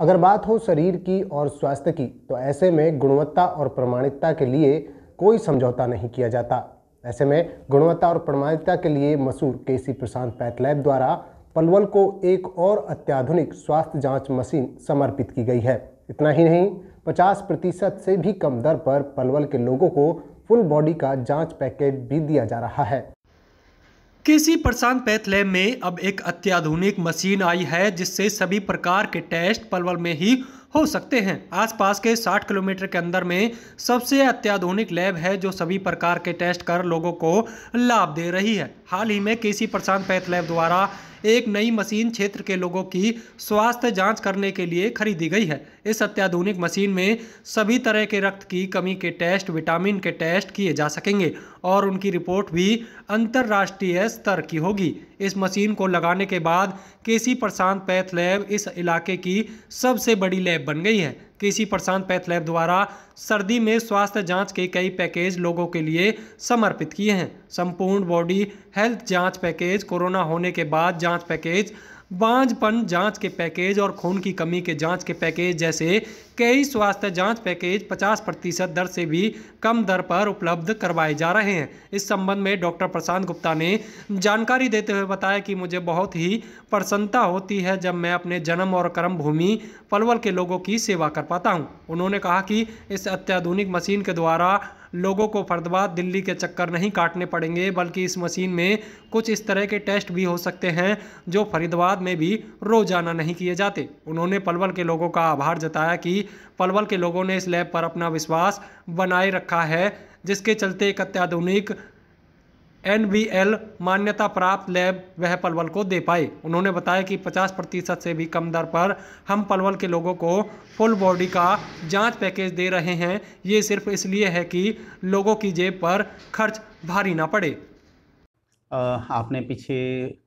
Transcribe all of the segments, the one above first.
अगर बात हो शरीर की और स्वास्थ्य की तो ऐसे में गुणवत्ता और प्रमाणिकता के लिए कोई समझौता नहीं किया जाता ऐसे में गुणवत्ता और प्रमाणिकता के लिए मशहूर के सी प्रशांत पैथलैब द्वारा पलवल को एक और अत्याधुनिक स्वास्थ्य जांच मशीन समर्पित की गई है इतना ही नहीं 50 प्रतिशत से भी कम दर पर पलवल के लोगों को फुल बॉडी का जांच पैकेज भी दिया जा रहा है केसी प्रशांत पैथ लैब में अब एक अत्याधुनिक मशीन आई है जिससे सभी प्रकार के टेस्ट पलवल में ही हो सकते हैं आसपास के 60 किलोमीटर के अंदर में सबसे अत्याधुनिक लैब है जो सभी प्रकार के टेस्ट कर लोगों को लाभ दे रही है हाल ही में के सी प्रशांत पैथ लैब द्वारा एक नई मशीन क्षेत्र के लोगों की स्वास्थ्य जांच करने के लिए खरीदी गई है इस अत्याधुनिक मशीन में सभी तरह के रक्त की कमी के टेस्ट विटामिन के टेस्ट किए जा सकेंगे और उनकी रिपोर्ट भी अंतर्राष्ट्रीय स्तर की होगी इस मशीन को लगाने के बाद केसी प्रशांत पैथ लैब इस इलाके की सबसे बड़ी लैब बन गई है कृषि प्रशांत पैथ लैब द्वारा सर्दी में स्वास्थ्य जांच के कई पैकेज लोगों के लिए समर्पित किए हैं संपूर्ण बॉडी हेल्थ जांच पैकेज कोरोना होने के बाद जांच पैकेज बांझपन जांच के पैकेज और खून की कमी के जांच के पैकेज जैसे कई स्वास्थ्य जांच पैकेज 50 प्रतिशत दर से भी कम दर पर उपलब्ध करवाए जा रहे हैं इस संबंध में डॉक्टर प्रशांत गुप्ता ने जानकारी देते हुए बताया कि मुझे बहुत ही प्रसन्नता होती है जब मैं अपने जन्म और कर्म भूमि पलवल के लोगों की सेवा कर पाता हूँ उन्होंने कहा कि इस अत्याधुनिक मशीन के द्वारा लोगों को फर्दबाद दिल्ली के चक्कर नहीं काटने पड़ेंगे बल्कि इस मशीन में कुछ इस तरह के टेस्ट भी हो सकते हैं जो फरीदाबाद में भी रोजाना नहीं किए जाते उन्होंने पलवल के लोगों का आभार जताया कि पलवल के लोगों ने इस लैब पर अपना विश्वास बनाए रखा है जिसके चलते एक अत्याधुनिक एन मान्यता प्राप्त लैब वह पलवल को दे पाए उन्होंने बताया कि 50 प्रतिशत से भी कम दर पर हम पलवल के लोगों को फुल बॉडी का जांच पैकेज दे रहे हैं ये सिर्फ इसलिए है कि लोगों की जेब पर खर्च भारी ना पड़े आपने पीछे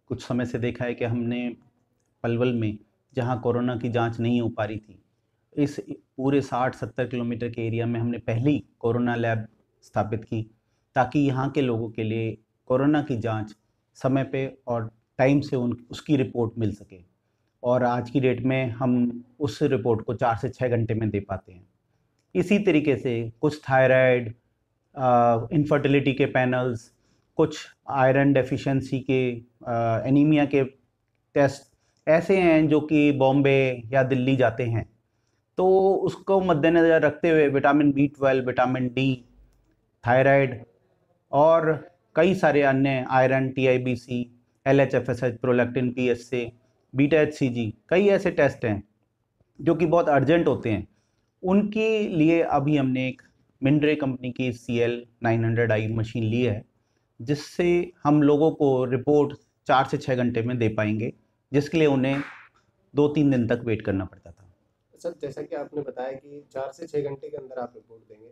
कुछ समय से देखा है कि हमने पलवल में जहाँ कोरोना की जाँच नहीं हो पा रही थी इस पूरे 60-70 किलोमीटर के एरिया में हमने पहली कोरोना लैब स्थापित की ताकि यहाँ के लोगों के लिए कोरोना की जांच समय पे और टाइम से उन उसकी रिपोर्ट मिल सके और आज की डेट में हम उस रिपोर्ट को चार से छः घंटे में दे पाते हैं इसी तरीके से कुछ थायराइड इनफर्टिलिटी के पैनल्स कुछ आयरन डेफिशिएंसी के एनीमिया के टेस्ट ऐसे हैं जो कि बॉम्बे या दिल्ली जाते हैं तो उसको मद्देनज़र रखते हुए vitamin B twelve vitamin D thyroid और कई सारे अन्य iron T I B C L H F S H prolactin P S से बीटा एच सी जी कई ऐसे टेस्ट हैं जो कि बहुत अर्जेंट होते हैं उनके लिए अभी हमने एक मिंड्रे कंपनी की C L nine hundred I machine ली है जिससे हम लोगों को रिपोर्ट चार से छः घंटे में दे पाएंगे जिसके लिए उन्हें दो तीन दिन तक वेट करना पड़ता था सर जैसा कि आपने बताया कि चार से छः घंटे के अंदर आप रिपोर्ट देंगे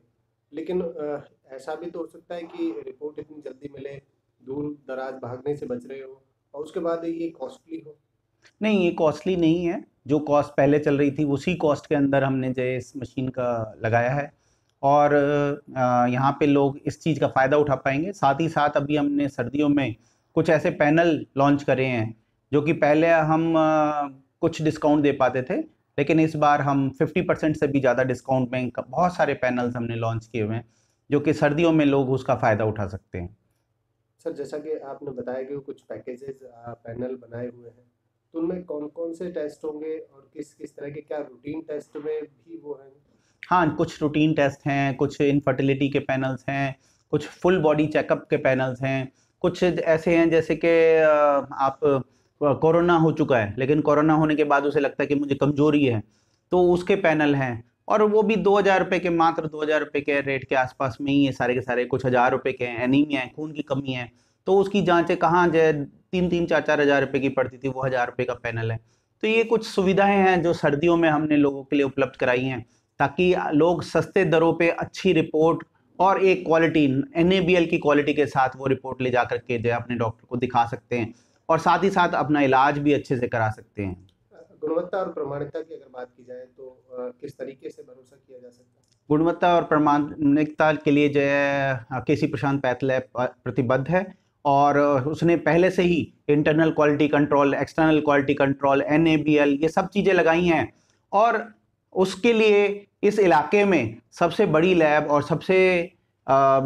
लेकिन ऐसा भी तो हो सकता है कि रिपोर्ट इतनी जल्दी मिले दूर दराज भागने से बच रहे हो और उसके बाद ये कॉस्टली हो नहीं ये कॉस्टली नहीं है जो कॉस्ट पहले चल रही थी उसी कॉस्ट के अंदर हमने जो इस मशीन का लगाया है और यहाँ पे लोग इस चीज़ का फ़ायदा उठा पाएंगे साथ ही साथ अभी हमने सर्दियों में कुछ ऐसे पैनल लॉन्च करे हैं जो कि पहले हम कुछ डिस्काउंट दे पाते थे लेकिन इस बार हम 50 परसेंट से भी ज़्यादा डिस्काउंट में बहुत सारे पैनल्स हमने लॉन्च किए हुए हैं जो कि सर्दियों में लोग उसका फ़ायदा उठा सकते हैं सर जैसा कि आपने बताया कि कुछ पैकेजेस पैनल बनाए हुए हैं तो उनमें कौन कौन से टेस्ट होंगे और किस किस तरह के क्या रूटीन टेस्ट में भी वो हैं हाँ कुछ रूटीन टेस्ट हैं कुछ इनफर्टिलिटी के पैनल्स हैं कुछ फुल बॉडी चेकअप के पैनल्स हैं कुछ ऐसे हैं जैसे कि आप कोरोना हो चुका है लेकिन कोरोना होने के बाद उसे लगता है कि मुझे कमजोरी है तो उसके पैनल हैं और वो भी दो हज़ार रुपये के मात्र दो हज़ार रुपये के रेट के आसपास में ही है सारे के सारे कुछ हज़ार रुपये के हैं एनीमिया है खून की कमी है तो उसकी जाँचें कहाँ तीन तीन चार चार हज़ार रुपये की पड़ती थी वो हज़ार रुपये का पैनल है तो ये कुछ सुविधाएं हैं जो सर्दियों में हमने लोगों के लिए उपलब्ध कराई हैं ताकि लोग सस्ते दरों पर अच्छी रिपोर्ट और एक क्वालिटी एन की क्वालिटी के साथ वो रिपोर्ट ले जा करके जो है अपने डॉक्टर को दिखा सकते हैं और साथ ही साथ अपना इलाज भी अच्छे से करा सकते हैं गुणवत्ता और प्रमाणिकता की अगर बात की जाए तो किस तरीके से भरोसा किया जा सकता है गुणवत्ता और प्रमाणिकता के लिए जो है के सी प्रशांत पैथलैब प्रतिबद्ध है और उसने पहले से ही internal quality control external quality control and ये सब चीज़ें लगाई हैं और उसके लिए इस इलाके में सबसे बड़ी लैब और सबसे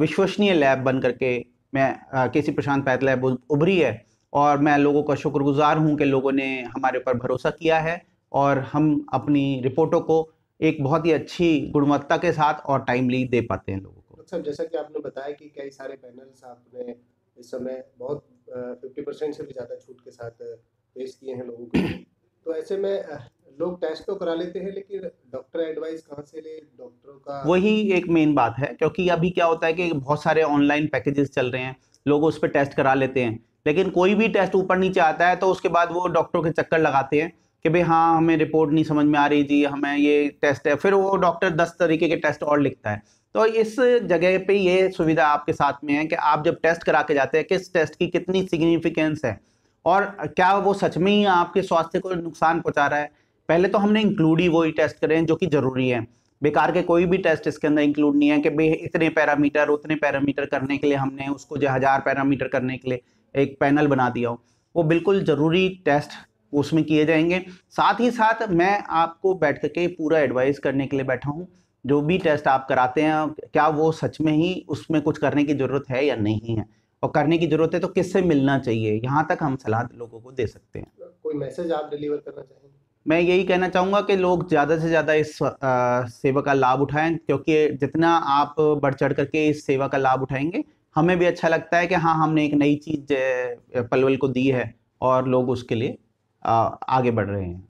विश्वसनीय लैब बन करके मैं के सी प्रशांत पैथलैब उभरी है और मैं लोगों का शुक्रगुजार हूँ कि लोगों ने हमारे ऊपर भरोसा किया है और हम अपनी रिपोर्टों को एक बहुत ही अच्छी गुणवत्ता के साथ और टाइमली दे पाते हैं लोगों को सर अच्छा, जैसा कि आपने बताया कि कई सारे पैनल्स आपने इस समय बहुत फिफ्टी परसेंट से भी ज़्यादा छूट के साथ पेश किए हैं लोगों को तो ऐसे में लोग टेस्ट तो करा लेते हैं लेकिन डॉक्टर एडवाइस कहाँ से ले डॉक्टरों का वही एक मेन बात है क्योंकि अभी क्या होता है कि बहुत सारे ऑनलाइन पैकेजेस चल रहे हैं लोग उस पर टेस्ट करा लेते हैं लेकिन कोई भी टेस्ट ऊपर नीचे आता है तो उसके बाद वो डॉक्टरों के चक्कर लगाते हैं कि भाई हाँ हमें रिपोर्ट नहीं समझ में आ रही थी हमें ये टेस्ट है फिर वो डॉक्टर दस तरीके के टेस्ट और लिखता है तो इस जगह पे ये सुविधा आपके साथ में है कि आप जब टेस्ट करा के जाते हैं किस टेस्ट की कितनी सिग्निफिकेंस है और क्या वो सच में ही आपके स्वास्थ्य को नुकसान पहुँचा रहा है पहले तो हमने इंक्लूड ही वही टेस्ट करें जो कि ज़रूरी है बेकार के कोई भी टेस्ट इसके अंदर इंक्लूड नहीं है कि भाई इतने पैरामीटर उतने पैरामीटर करने के लिए हमने उसको जो हज़ार पैरामीटर करने के लिए एक पैनल बना दिया हो वो बिल्कुल ज़रूरी टेस्ट उसमें किए जाएंगे साथ ही साथ मैं आपको बैठ के पूरा एडवाइस करने के लिए बैठा हूँ जो भी टेस्ट आप कराते हैं क्या वो सच में ही उसमें कुछ करने की ज़रूरत है या नहीं है और करने की ज़रूरत है तो किससे मिलना चाहिए यहाँ तक हम सलाह लोगों को दे सकते हैं कोई मैसेज आप डिलीवर करना चाहेंगे मैं यही कहना चाहूँगा कि लोग ज़्यादा से ज़्यादा इस सेवा का लाभ उठाएं क्योंकि जितना आप बढ़ चढ़ करके इस सेवा का लाभ उठाएंगे हमें भी अच्छा लगता है कि हाँ हमने एक नई चीज़ पलवल को दी है और लोग उसके लिए आगे बढ़ रहे हैं